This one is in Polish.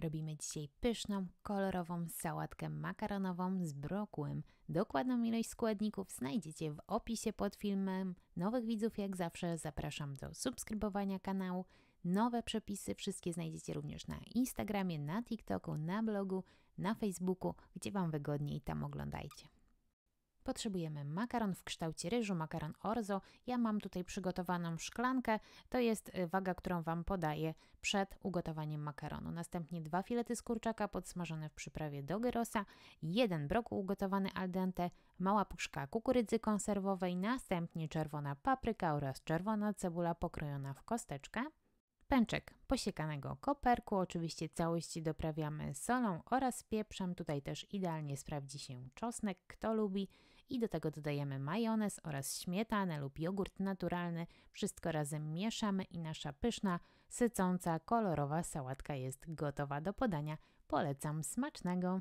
Robimy dzisiaj pyszną, kolorową sałatkę makaronową z brokułem. Dokładną ilość składników znajdziecie w opisie pod filmem. Nowych widzów jak zawsze zapraszam do subskrybowania kanału. Nowe przepisy wszystkie znajdziecie również na Instagramie, na TikToku, na blogu, na Facebooku, gdzie Wam wygodniej tam oglądajcie potrzebujemy makaron w kształcie ryżu, makaron orzo. Ja mam tutaj przygotowaną szklankę, to jest y, waga, którą Wam podaję przed ugotowaniem makaronu. Następnie dwa filety z kurczaka podsmażone w przyprawie do gyrosa, jeden brokuł ugotowany al dente, mała puszka kukurydzy konserwowej, następnie czerwona papryka oraz czerwona cebula pokrojona w kosteczkę pęczek posiekanego koperku. Oczywiście całość doprawiamy solą oraz pieprzem. Tutaj też idealnie sprawdzi się czosnek, kto lubi. I do tego dodajemy majonez oraz śmietanę lub jogurt naturalny. Wszystko razem mieszamy i nasza pyszna, sycąca, kolorowa sałatka jest gotowa do podania. Polecam smacznego!